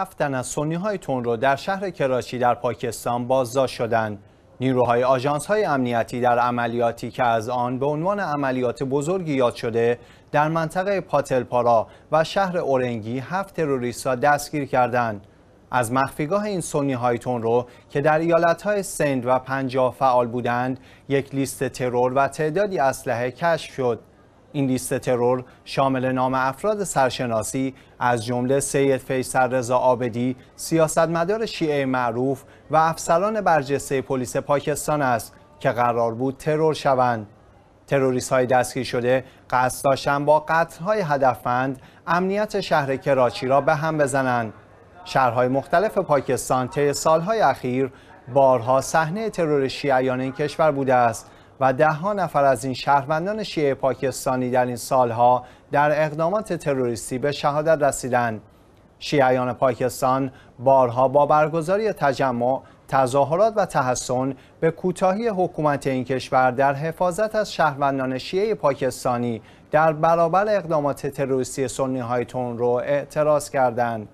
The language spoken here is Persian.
هفت تن از سنی های تون رو در شهر کراچی در پاکستان بازداشت شدند. نیروهای آژانس های امنیتی در عملیاتی که از آن به عنوان عملیات بزرگی یاد شده در منطقه پاتلپارا و شهر اورنگی هفت تروریست را دستگیر کردند. از مخفیگاه این سنی تون رو که در ایالت های سند و پنجاه فعال بودند یک لیست ترور و تعدادی اسلحه کشف شد این لیست ترور شامل نام افراد سرشناسی از جمله سید فیصل رضا آبدی سیاستمدار شیعه معروف و افسران برجسته پلیس پاکستان است که قرار بود ترور شوند تروریست های دستگیر شده قصد داشتن با قتل های هدفمند امنیت شهر کراچی را به هم بزنند شهرهای مختلف پاکستان طی سالهای اخیر بارها صحنه ترور شیعیان این کشور بوده است و ده ها نفر از این شهروندان شیعه پاکستانی در این سالها در اقدامات تروریستی به شهادت رسیدند. شیعیان پاکستان بارها با برگزاری تجمع، تظاهرات و تحسن به کوتاهی حکومت این کشور در حفاظت از شهروندان شیعه پاکستانی در برابر اقدامات تروریستی سنی های تون رو اعتراض کردند.